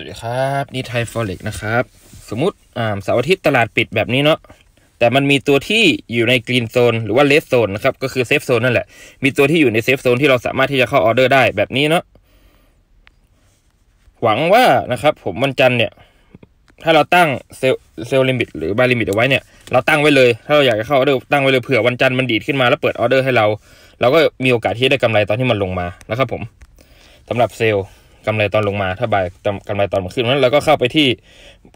วัสดีครับนี่ไทยฟอเร็กนะครับ สมมติอ่าเสาร์อาทิตย์ตลาดปิดแบบนี้เนาะแต่มันมีตัวที่อยู่ในกรีนโซนหรือว่าเลสโซนนะครับก็คือเซฟโซนนั่นแหละ มีตัวที่อยู่ในเซฟโซนที่เราสามารถที่จะเข้าออเดอร์ได้แบบนี้เนาะหวังว่านะครับ ผมวันจันทร์เนี่ย ถ้าเราตั้งเซลเซลลิมิตหรือบายลิมิตเอาไว้เนี่ย เราตั้งไว้เลย ถ้าเราอยากจะเข้าออเดอร์ตั้งไว้เลยเผื่อวันจันทร์มันดีดขึ้นมาแล้วเปิดออเดอร์ให้เรา เราก็มีโอกาสที่ได้กำไรตอนที่มันลงมานะครับผมสำหรับเซลล์กำไรตอนลงมาถ้าบายกำไรตอนขึ้นนั้นเราก็เข้าไปที่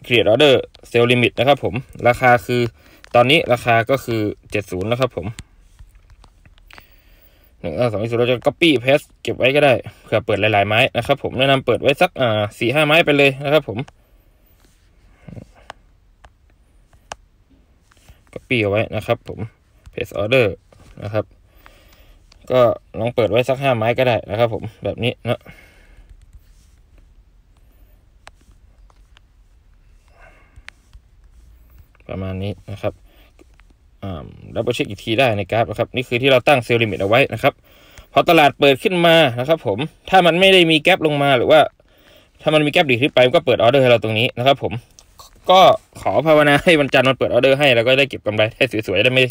create order sell limit นะครับผม ราคาคือตอนนี้ราคาก็คือ 70 นะครับผมหนึ่งสองสุดเราจะ copy paste เก็บไว้ก็ได้ เผื่อเปิดหลายๆไม้นะครับผม แนะนำเปิดไว้สักอ่าสี่ห้าไม้ไปเลยนะครับผม copy เอาไว้นะครับผม paste order นะครับ ก็ลองเปิดไว้สักห้าไม้ก็ได้นะครับผม แบบนี้นะประมาณนี้นะครับดับเบิลเช็คอีกทีได้ในกราฟนะครับ นี่คือที่เราตั้งเซลล์ลิมิตเอาไว้นะครับ พอตลาดเปิดขึ้นมานะครับผมถ้ามันไม่ได้มีแกลบลงมาหรือว่า ถ้ามันมีแกลบดีขึ้นไปก็เปิดออเดอร์ให้เราตรงนี้นะครับ ผม ก็ขอภาวนา ให้วันจันทร์มันเปิดออเดอร์ให้แล้วก็ได้เก็บกำไรได้สวยๆได้ไม่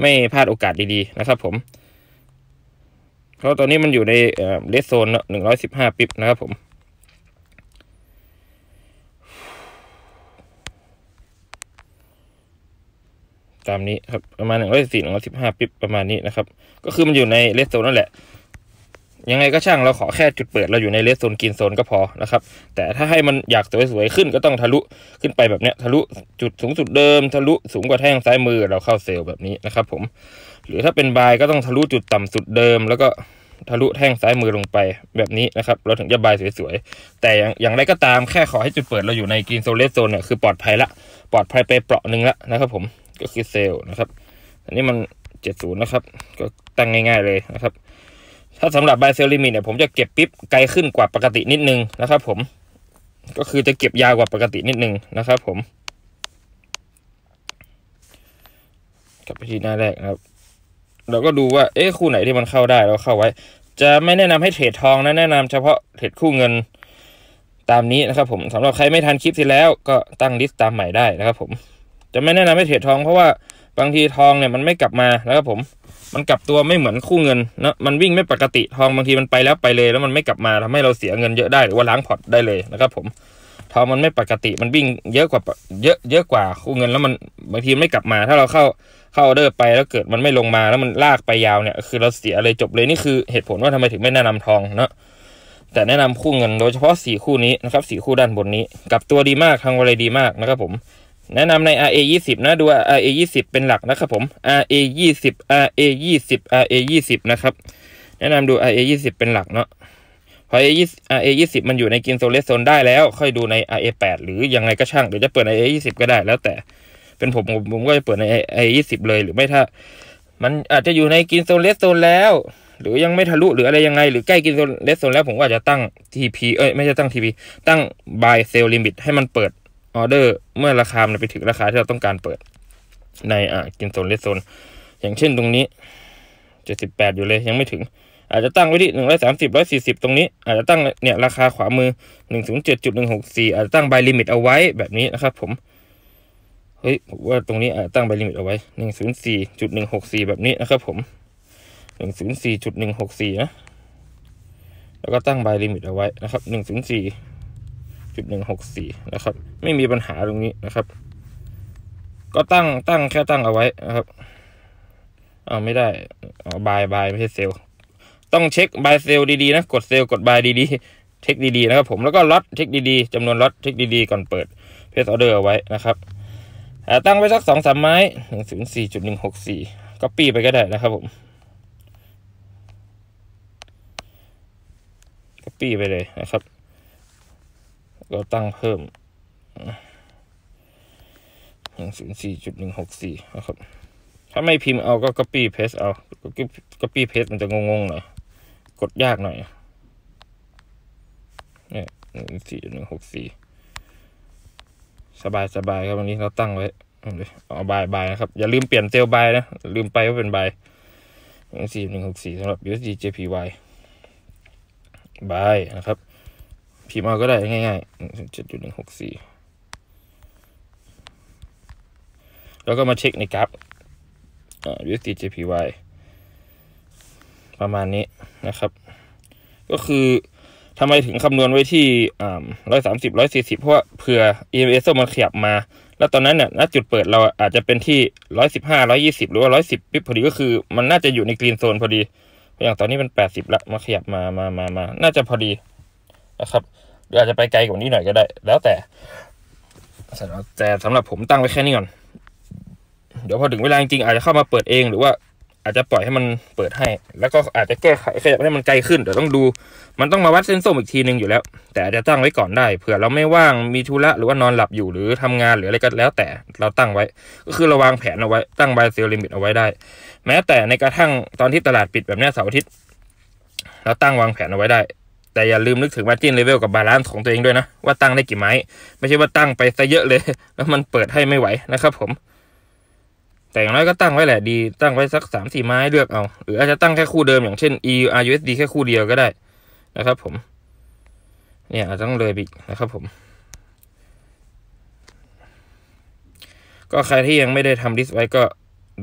ไม่พลาดโอกาสดีๆนะครับผมเพราะตอนนี้มันอยู่ในเลสโซนหนึ่งร้อยสิบห้าปิบนะครับ ผมตามนี้ครับประมาณหนึ่งร้อยสี่หนึ่งร้อยสิบห้าปิบประมาณนี้นะครับก็คือมันอยู่ในเลสโซนนั่นแหละยังไงก็ช่างเราขอแค่จุดเปิดเราอยู่ในเลสโซนกินโซนก็พอนะครับแต่ถ้าให้มันอยากสวยๆขึ้นก็ต้องทะลุขึ้นไปแบบเนี้ยทะลุจุดสูงสุดเดิม ทะลุสูงกว่าแท่งซ้ายมือเราเข้าเซลล์แบบนี้นะครับผมหรือถ้าเป็นบายก็ต้องทะลุจุดต่ำสุดเดิม แล้วก็ทะลุแท่งซ้ายมือลงไปแบบนี้นะครับเราถึงจะบายสวยๆแต่อย่างอย่างไรก็ตามแค่ขอให้จุดเปิดเราอยู่ในกรีนโซนเลสโซนเนี่ยคือปลอดภัยละปลอดภัยไปเปราะหนึ่งละนะครับผมก็คือเซลล์นะครับอันนี้มัน70นะครับ ก็ตั้งง่าย ๆเลยนะครับถ้าสำหรับ b า y sell limit เนี่ยผมจะเก็บปิ๊บไกลขึ้นกว่าปกตินิดนึงนะครับ ผมก็คือจะเก็บยาวกว่าปกตินิดนึงนะครับ ผมกับไปที่หน้าแรกนะครับ เราก็ดูว่าเอ๊ะคู่ไหนที่มันเข้าได้เราเข้าไว้ จะไม่แนะนำให้เทรดทอง นะแนะนำเฉพาะเทรดคู่เงินตามนี้นะครับ ผม สำหรับใครไม่ทันคลิปที่แล้วก็ตั้งลิสต์ตามใหม่ได้นะครับ ผมจะไม่แนะนำให้เทรดทองเพราะว่าบางทีทองเนี่ยมันไม่กลับมาแล้วครับผม มันกลับตัวไม่เหมือนคู่เงินนะมันวิ่งไม่ปกติ ทองบางทีมันไปแล้วไปเลย แล้วมันไม่กลับมาทำให้เราเสียเงินเยอะได้หรือว่าล้างพอร์ตได้เลยนะครับ ผมทองมันไม่ปกติมันวิ่งเยอะกว่า เยอะเยอะกว่าคู่เงิน แล้วมันบางทีไม่กลับมา ถ้าเราเข้าเข้าออเดอร์ไปแล้วเกิดมันไม่ลงมาแล้วมันลากไปยาวเนี่ย คือเราเสียเลยจบเลยนี่คือเหตุผลว่าทำไมถึงไม่แนะนำทองนะแต่แนะนำคู่เงินโดยเฉพาะสี่คู่นี้นะครับสี่คู่ด้านบนนี้กลับตัวดีมากทางวอนเลยดีมากนะครับ ผมแนะนำใน RA 20นะดู RA 20เป็นหลักนะครับผม RA 20 RA 20 RA 20นะครับแนะนำดู RA 20เป็นหลักเนาะพอ RA 20มันอยู่ในกินโซเลสโซนได้แล้ว ค่อยดูใน RA 8หรือยังไงก็ช่างเดี๋ยวจะเปิดใน RA 20ก็ได้ แล้วแต่เป็นผมผมก็จะเปิดใน RA 20เลยหรือไม่ถ้า มันอาจจะอยู่ในกินโซเลสโซนแล้ว หรือยังไม่ทะลุหรืออะไรยังไงหรือใกล้กินโซเลสโซนแล้วผมก็อาจจะตั้ง TP เอ้ยไม่ใช่ตั้ง TP ตั้ง buy sell limit ให้มันเปิดออเดอร์ เมื่อราคามันไปถึงราคาที่เราต้องการเปิดในอ่ากินโซนเลสโซน อย่างเช่นตรงนี้เจ็ดสิบแปดอยู่เลยยังไม่ถึงอาจจะตั้งไว้ที่หนึ่งร้อยสามสิบร้อยสี่สิบตรงนี้ อาจจะตั้งเนี่ยราคาขวามือหนึ่งศูนย์เจ็ดจุดหนึ่งหกสี่อาจจะตั้งบายลิมิตเอาไว้แบบนี้นะครับ ผมเฮ้ยผมว่าตรงนี้อาจจะตั้งบายลิมิตเอาไว้หนึ่งศูนย์สี่จุดหนึ่งหกสี่แบบนี้นะครับผมหนึ่งศูนย์สี่จุดหนึ่งหกสี่นะแล้วก็ตั้งบายลิมิตเอาไว้นะครับหนึ่งศูนย์สี่จุดหนะครับ ไม่มีปัญหาตรงนี้นะครับ ก็ตั้งตั้งแค่ตั้งเอาไว้นะครับอ่าไม่ได้อ๋บายบายไม่ใช่เซลต้องเช็คบายเซลดีๆนะ กดเซลกดบายดีๆเทคดีๆนะครับผมแล้วก็ล็อตเทคดีๆจำนวนล็อตเทคดีๆก่อนเปิดเพจออเดอร์เอาไว้นะครับ ตั้งไว้สักสองสามไม้หนึ่งศูนย์สี่จุดหนึ่งหกสี่ก็ปีไปก็ได้นะครับผมก็ปีไปเลยนะครับเราตั้งเพิ่มหนึ่งศูนย์สี่จุดหนึ่งหกสี่นะครับ ถ้าไม่พิมพ์เอาก็ copy paste เอา copy paste มันจะงงๆหน่อยกดยากหน่อยเนี่ยหนึ่งสี่จุดหนึ่งหกสี่ สบายสบายครับวันนี้เราตั้งไว้ เอาบาย บายนะครับ อย่าลืมเปลี่ยนเซลบายนะ ลืมไปว่าเป็นบายหนึ่งสี่หนึ่งหกสี่สำหรับ USD JPY บาย นะครับพิมพ์มาก็ได้ง่ายๆเจ็ดจุดหนึ่งหกสี่แล้วก็มาเช็คในกราฟี s ี JPY ประมาณนี้นะครับ ก็คือทำไมถึงคำนวณไว้ที่ร้อยสามสิบร้อยสี่สิบเพราะว่าเผื่อ EMS มันขยับมา แล้วตอนนั้นเนี่ยณจุดเปิดเราอาจจะเป็นที่ร้อยสิบห้าร้อยี่สิบหรือว่าร้อยสิบปิ๊บพอดีก็คือมันน่าจะอยู่ในกรีนโซนพอดี อย่างตอนนี้เป็นแปดสิบละมาขยับมา มามามา น่าจะพอดีนะครับหรืออาจจะไปไกลกว่านี้หน่อยก็ได้ แล้วแต่แต่สำหรับผมตั้งไว้แค่นี้ก่อน เดี๋ยวพอถึงเวลาจริงอาจจะเข้ามาเปิดเอง หรือว่าอาจจะปล่อยให้มันเปิดให้ แล้วก็อาจจะแก้ไขขยับให้มันไกลขึ้น เดี๋ยวต้องดู มันต้องมาวัดเส้นส้มอีกทีหนึ่งอยู่แล้ว แต่อาจจะตั้งไว้ก่อนได้เผื่อเราไม่ว่างมีธุระหรือว่านอนหลับอยู่หรือทำงานหรืออะไรก็แล้ว แต่เราตั้งไว้ ก็คือระวางแผนเอาไว้ตั้งบเซลลิมิตเอาไว้ได้ แม้แต่ในกระทั่งตอนที่ตลาดปิดแบบนี้เสาร์อาทิตย์เราตั้งวางแผนเอาไว้ได้แต่อย่าลืมนึกถึงมาร์จิ้นเลเวลกับบาลานซ์ของตัวเองด้วยนะ ว่าตั้งได้กี่ไม้ไม่ใช่ว่าตั้งไปซะเยอะเลย แล้วมันเปิดให้ไม่ไหวนะครับ ผม แต่อย่างน้อยก็ตั้งไว้แหละ ดี ตั้งไว้สักสามสี่ไม้เลือกเอา หรืออาจจะตั้งแค่คู่เดิม อย่างเช่น e r u s d แค่คู่เดียวก็ได้นะครับ ผม เนี่ยอาจจะต้องเลยบิกนะครับผม ก็ใครที่ยังไม่ได้ทำลิสต์ไว้ก็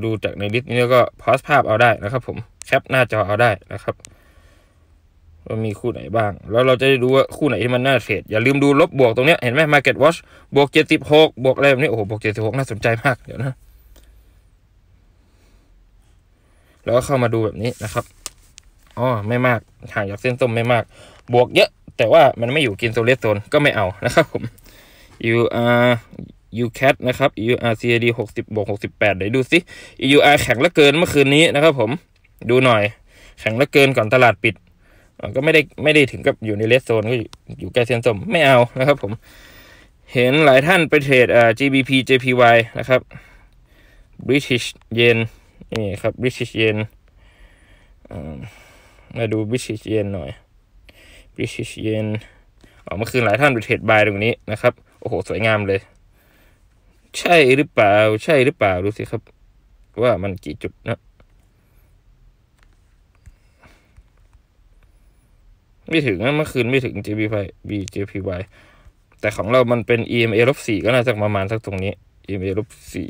ดูจากในลิสต์นี้แล้วก็พอสภาพเอาได้นะครับผมแคปหน้าจอเอาได้นะครับว่ามีคู่ไหนบ้าง แล้วเราจะได้ดูว่าคู่ไหนที่มันน่าเทรด อย่าลืมดูลบบวกตรงเนี้ยเห็นไหม Market Watch บวกเจ็ดสิบหกบวกอะไรแบบนี้ โอ้โห บวกเจ็ดสิบหกน่าสนใจมาก เดี๋ยวนะ แล้วก็เข้ามาดูแบบนี้นะครับ อ๋อ ไม่มาก ห่างจากเส้นส้มไม่มาก บวกเยอะ แต่ว่ามันไม่อยู่กินโซเลดโซน ก็ไม่เอานะครับผม u r u c a t นะครับ u r c a d หกสิบบวกหกสิบแปดเดี๋ยวดูสิ u r แข็งละเกินเมื่อคืนนี้นะครับ ผม ดูหน่อย แข็งละเกินก่อนตลาดปิดก็ไม่ได้ไม่ได้ถึงกับอยู่ในเลสโซนก็อยู่ใกล้เส้นส้มไม่เอานะครับ ผม เห็นหลายท่านไปเทรดอ่า GBP JPY นะครับ British Yen นี่ครับ British Yen มาดู British Yen หน่อย British Yen อ๋อเมื่อคืนหลายท่านไปเทรดบายตรงนี้นะครับ โอ้โหสวยงามเลย ใช่หรือเปล่า ใช่หรือเปล่า ดูสิครับ ว่ามันกี่จุดนะไม่ถึงเมื่อคืนไม่ถึง JPY BJPY แต่ของเรามันเป็น EMA ลบสี่ก็น่าจะประมาณสักตรงนี้ EMA ลบสี่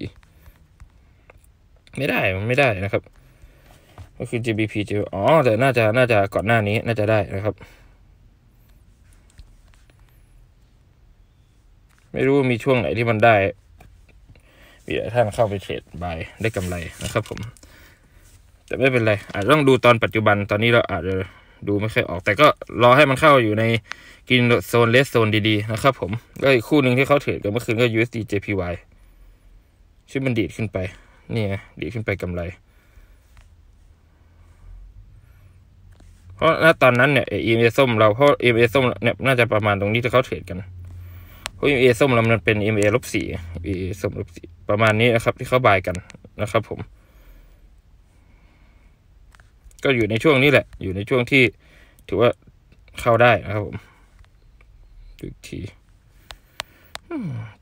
ไม่ได้มันไม่ได้นะครับก็คือ GBP อ๋อแต่น่าจะน่าจะก่อนหน้านี้ น่าจะได้นะครับ ไม่รู้มีช่วงไหนที่มันได้มีหลายท่านเข้าไปเทรดบายได้กำไรนะครับ ผมแต่ไม่เป็นไรอาจต้องดูตอนปัจจุบันตอนนี้เราอาจจะดูไม่ค่อยออกแต่ก็รอให้มันเข้าอยู่ในกินโซนเลสโซนดีๆ นะครับผมก็อีกคู่หนึ่งที่เขาเถิดกันเมื่อคืนก็ USD JPY ช่อมันดีดขึ้นไปเนี่ยดีดขึ้นไปกำไร เพราะณตอนนั้นเนี่ยอเอส้ม เราเพราะอเอส้มเนี่ยน่าจะประมาณตรงนี้ที่เขาเทรดกันเพราะอ m อส้มเรามันเป็นเอเอลบสี่เอเส้มลบสี่ประมาณนี้นะครับที่เขาบายกันนะครับผมก็อยู่ในช่วงนี้แหละ อยู่ในช่วงที่ ถือว่าเข้าได้นะครับผม ดูอีกที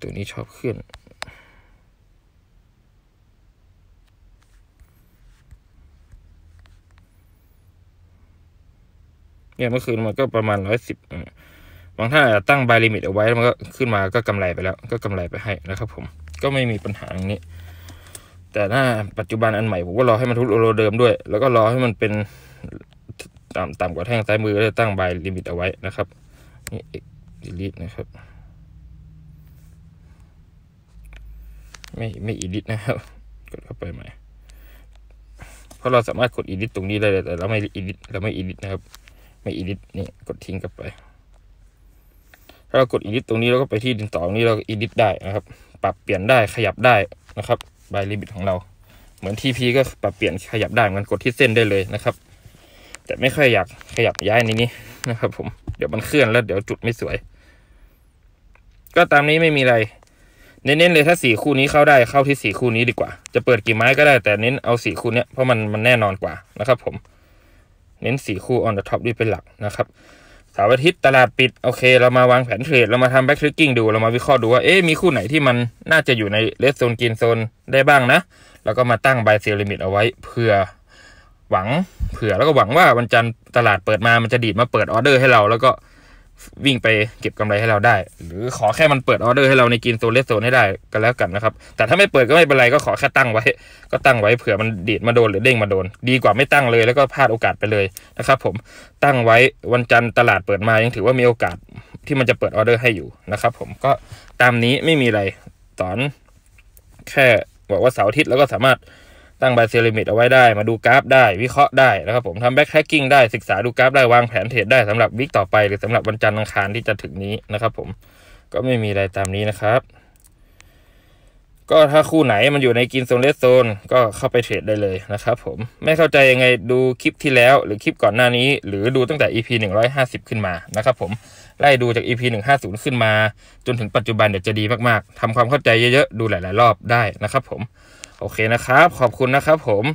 ตัวนี้ชอบเคลื่อนเนี่ยเมื่อคืนมันก็ประมาณร้อยสิบบางท่านอาจจะตั้งบายลิมิตเอาไว้แล้วมันก็ขึ้นมาก็กำไรไปแล้ว ก็กำไรไปให้ นะครับผม ก็ไม่มีปัญหาตรงนี้แต่หน้าปัจจุบันอันใหม่ผมก็รอให้มันทุลโลเดิมด้วย แล้วก็รอให้มันเป็นต่ำต่ำกว่าแท่งซ้ายมือก็เลตั้งบายลิมิตเอาไว้นะครับนี่เอกดิลิทนะครับไม่ไม่อีดิทนะครับกดเข้าไปใหม่เพราะเราสามารถกดอีดิทตรงนี้ได้แต่เราไม่อีดิทเราไม่อีดิทนะครับไม่อีดิทนี่กดทิ้งกลับไป ถ้าเรากดอีดิทตรงนี้เราก็ไปที่ดินสอตรงนี้เราอีดิทได้นะครับ ปรับเปลี่ยนได้ขยับได้นะครับบายลิบิตของเรา เหมือน TP ก็ปรับเปลี่ยนขยับได้เหมือนกดที่เส้นได้เลยนะครับ แต่ไม่ค่อยอยากขยับย้ายในนี้นะครับ ผมเดี๋ยวมันเคลื่อนแล้วเดี๋ยวจุดไม่สวย ก็ตามนี้ไม่มีอะไรเน้นๆเลยถ้าสี่คู่นี้เข้าได้เข้าที่สี่คู่นี้ดีกว่า จะเปิดกี่ไม้ก็ได้ แต่เน้นเอาสี่คู่เนี้ยเพราะมันมันแน่นอนกว่านะครับ ผม เน้นสี่คู่ on the top ด้วยเป็นหลักนะครับสาวอาทิตย์ตลาดปิดโอเคเรามาวางแผนเทรดเรามาทำแบ็กทริกกิ้งดูเรามาวิเคราะห์ดูว่าเอ๊ะมีคู่ไหนที่มันน่าจะอยู่ในเลสโซนกินโซนได้บ้างนะ แล้วก็มาตั้งบายเซลลิมิตเอาไว้เผื่อหวังเผื่อแล้วก็หวังว่าวันจันทร์ตลาดเปิดมามันจะดีดมาเปิดออเดอร์ให้เราแล้วก็วิ่งไปเก็บกำไรให้เราได้ หรือขอแค่มันเปิดออเดอร์ให้เราในกินโซนเลสโซนให้ได้ก็แล้วกันนะครับแต่ถ้าไม่เปิดก็ไม่เป็นไร ก็ขอแค่ตั้งไว้ก็ตั้งไว้เผื่อมันดีดมาโดนหรือเด้งมาโดน ดีกว่าไม่ตั้งเลยแล้วก็พลาดโอกาสไปเลยนะครับผมตั้งไว้วันจันทร์ตลาดเปิดมายังถือว่ามีโอกาสที่มันจะเปิดออเดอร์ให้อยู่นะครับผมก็ตามนี้ไม่มีอะไรสอน แค่บอกว่าเสาร์อาทิตย์แล้วก็สามารถตั้งบาเซลิมิตเอาไว้ได้มาดูกราฟได้ วิเคราะห์ได้นะครับ ผมทำแบ็กแ็กกิ้งได้ศึกษาดูกราฟได้วาง แผนเทรดได้สำหรับวิกต่อไปหรือสำหรับวันจันทร์อังคารที่จะถึงนี้นะครับ ผมก็ไม่มีอะไรตามนี้นะครับ ก็ถ้าคู่ไหนมันอยู่ในกินโซนเลสโซนก็เข้าไปเทรดได้เลยนะครับ ผมไม่เข้าใจยังไงดูคลิปที่แล้วหรือคลิปก่อนหน้านี้ หรือดูตั้งแต่ EP 150 ขึ้นมานะครับ ผมไล่ดูจาก EP 150 ขึ้นมา จนถึงปัจจุบันเดี๋ยวจะดีมาก ๆทำความเข้าใจเยอะๆดูหลายๆรอบได้นะครับ ผมโอเคนะครับ ขอบคุณนะครับผม